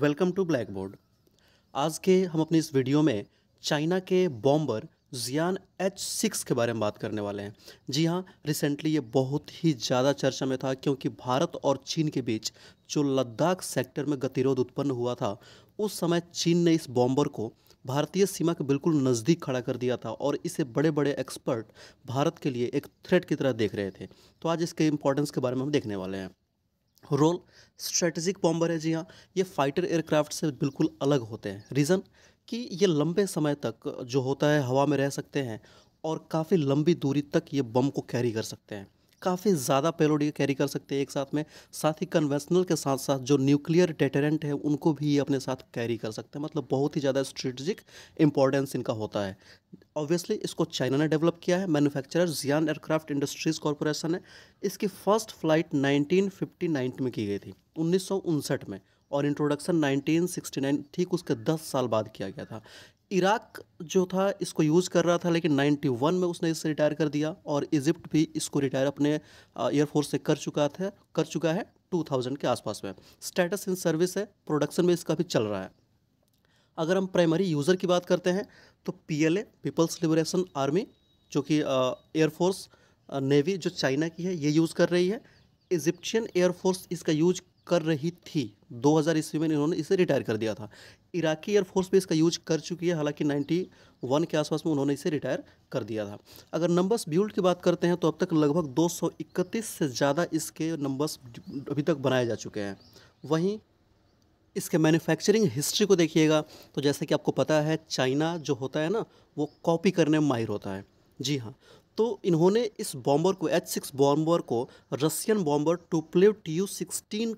welcome to black board आज के हम अपने इस वीडियो में चाइना के बॉम्बर जियान एच सिक्स के बारे में बात करने वाले हैं जी हाँ रिसेंटली ये बहुत ही ज़्यादा चर्चा में था क्योंकि भारत और चीन के बीच जो लद्दाख सेक्टर में गतिरोध उत्पन्न हुआ था उस समय चीन ने इस बॉम्बर को भारतीय सीमा के बिल्कुल नज़दीक खड़ा कर दिया था और इसे बड़े बड़े एक्सपर्ट भारत के लिए एक थ्रेट की तरह देख रहे थे तो आज इसके इम्पोर्टेंस के बारे में हम देखने वाले हैं रोल स्ट्रेटजिक बॉम्बर है जी हाँ ये फाइटर एयरक्राफ्ट से बिल्कुल अलग होते हैं रीज़न कि ये लंबे समय तक जो होता है हवा में रह सकते हैं और काफ़ी लंबी दूरी तक ये बम को कैरी कर सकते हैं काफ़ी ज़्यादा पेलोड कैरी कर सकते हैं एक साथ में साथ ही कन्वेंशनल के साथ साथ जो न्यूक्लियर डेटेरेंट है उनको भी ये अपने साथ कैरी कर सकते हैं मतलब बहुत ही ज़्यादा स्ट्रेटजिक इंपॉर्टेंस इनका होता है ऑब्वियसली इसको चाइना ने डेवलप किया है manufacturer Xian aircraft industries corporation है इसकी फ़र्स्ट फ्लाइट नाइनटीन में की गई थी उन्नीस में और इंट्रोडक्शन 1969 ठीक उसके 10 साल बाद किया गया था इराक जो था इसको यूज़ कर रहा था लेकिन 91 में उसने इससे रिटायर कर दिया और इजिप्ट भी इसको रिटायर अपने एयरफोर्स से कर चुका था कर चुका है 2000 के आसपास में स्टेटस इन सर्विस है प्रोडक्शन में इसका भी चल रहा है अगर हम प्राइमरी यूज़र की बात करते हैं तो पीएलए पीपल्स लिबरेशन आर्मी जो कि एयरफोर्स नेवी जो चाइना की है ये यूज़ कर रही है इजिप्शियन एयरफोर्स इसका यूज कर रही थी 2000 ईस्वी में इन्होंने इसे रिटायर कर दिया था इराकी एयरफोर्स भी इसका यूज कर चुकी है हालांकि 91 के आसपास में उन्होंने इसे रिटायर कर दिया था अगर नंबर्स ब्यूल्ड की बात करते हैं तो अब तक लगभग 231 से ज़्यादा इसके नंबर्स अभी तक बनाए जा चुके हैं वहीं इसके मैन्युफैक्चरिंग हिस्ट्री को देखिएगा तो जैसे कि आपको पता है चाइना जो होता है ना वो कॉपी करने में माहिर होता है जी हाँ तो इन्होंने इस बॉम्बर को एच सिक्स बॉम्बर को Russian bomber Tupolev T U sixteen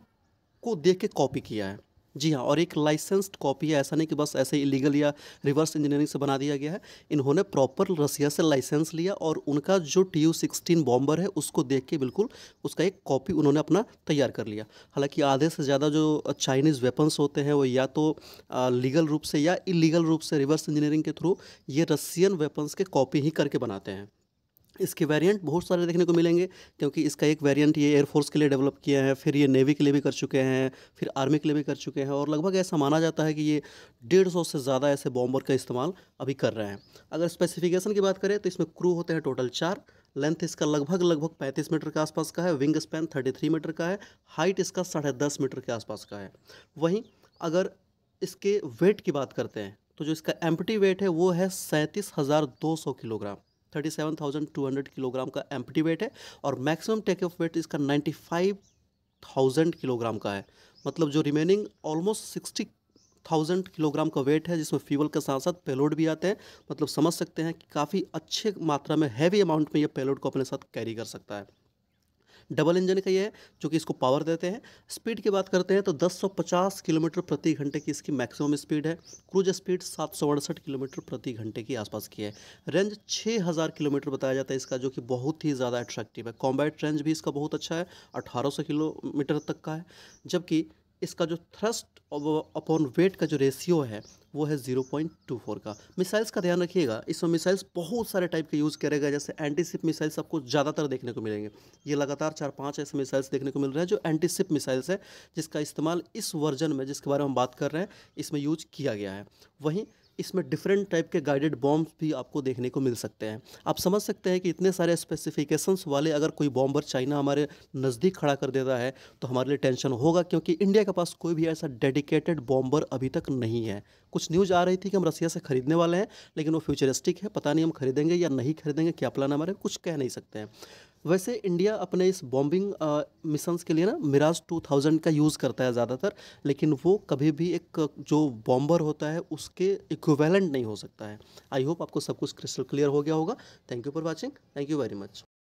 को देख के कॉपी किया है जी हाँ और एक लाइसेंस्ड कॉपी है ऐसा नहीं कि बस ऐसे इलीगल या रिवर्स इंजीनियरिंग से बना दिया गया है इन्होंने प्रॉपर रसिया से लाइसेंस लिया और उनका जो टी यू सिक्सटीन बॉम्बर है उसको देख के बिल्कुल उसका एक कॉपी उन्होंने अपना तैयार कर लिया हालांकि आधे से ज़्यादा जो चाइनीज़ वेपन्स होते हैं वो या तो लीगल रूप से या इलीगल रूप से रिवर्स इंजीनियरिंग के थ्रू ये रसियन वेपन्स के कॉपी ही करके बनाते हैं इसके वेरिएंट बहुत सारे देखने को मिलेंगे क्योंकि इसका एक वेरिएंट ये एयरफोर्स के लिए डेवलप किया है फिर ये नेवी के लिए भी कर चुके हैं फिर आर्मी के लिए भी कर चुके हैं और लगभग ऐसा माना जाता है कि ये डेढ़ सौ से ज़्यादा ऐसे बॉम्बर का इस्तेमाल अभी कर रहे हैं अगर स्पेसिफिकेशन की बात करें तो इसमें क्रू होते हैं टोटल चार लेंथ इसका लगभग लगभग पैंतीस मीटर के आसपास का है विंग स्पैन थर्टी मीटर का है हाइट इसका साढ़े दस मीटर के आसपास का है वहीं अगर इसके वेट की बात करते हैं तो जो इसका एम्पटी वेट है वो है सैंतीस हज़ार दो सौ kilogram thirty seven thousand two hundred kilogram का एम्पटी वेट है और मैक्सिमम टेक ऑफ वेट इसका नाइन्टी फाइव थाउजेंड किलोग्राम का है मतलब जो remaining almost sixty thousand kilogram का वेट है जिसमें फ्यूल के साथ साथ पेलोड भी आते हैं मतलब समझ सकते हैं कि काफ़ी अच्छे मात्रा में हैवी अमाउंट में यह पेलोड को अपने साथ कैरी कर सकता है डबल इंजन का ये है जो कि इसको पावर देते हैं स्पीड की बात करते हैं तो 1050 किलोमीटर प्रति घंटे की इसकी मैक्सिमम स्पीड है क्रूज स्पीड सात किलोमीटर प्रति घंटे की आसपास की है रेंज 6000 किलोमीटर बताया जाता है इसका जो कि बहुत ही ज़्यादा अट्रैक्टिव है कॉम्बैट रेंज भी इसका बहुत अच्छा है अठारह किलोमीटर तक का है जबकि इसका जो थ्रस्ट अपॉन वेट का जो रेशियो है वो है जीरो पॉइंट टू फोर का मिसाइल्स का ध्यान रखिएगा इसमें मिसाइल्स बहुत सारे टाइप के यूज़ करेगा जैसे एंटीसिप मिसाइल्स आपको ज़्यादातर देखने को मिलेंगे ये लगातार चार पांच ऐसे मिसाइल्स देखने को मिल रहे हैं जो एंटीसिप मिसाइल्स है जिसका इस्तेमाल इस वर्जन में जिसके बारे में हम बात कर रहे हैं इसमें यूज किया गया है वहीं इसमें डिफरेंट टाइप के गाइडेड बॉम्ब्स भी आपको देखने को मिल सकते हैं आप समझ सकते हैं कि इतने सारे स्पेसिफिकेशंस वाले अगर कोई बॉम्बर चाइना हमारे नज़दीक खड़ा कर देता है तो हमारे लिए टेंशन होगा क्योंकि इंडिया के पास कोई भी ऐसा डेडिकेटेड बॉम्बर अभी तक नहीं है कुछ न्यूज़ आ रही थी कि हम रसिया से खरीदने वाले हैं लेकिन वो फ्यूचरिस्टिक है पता नहीं हम खरीदेंगे या नहीं खरीदेंगे क्या प्लान हमारे कुछ कह नहीं सकते हैं वैसे इंडिया अपने इस बॉम्बिंग मिशंस के लिए ना मिराज 2000 का यूज़ करता है ज़्यादातर लेकिन वो कभी भी एक जो बॉम्बर होता है उसके इक्विवेलेंट नहीं हो सकता है आई होप आपको सब कुछ क्रिस्टल क्लियर हो गया होगा thank you for watching thank you very much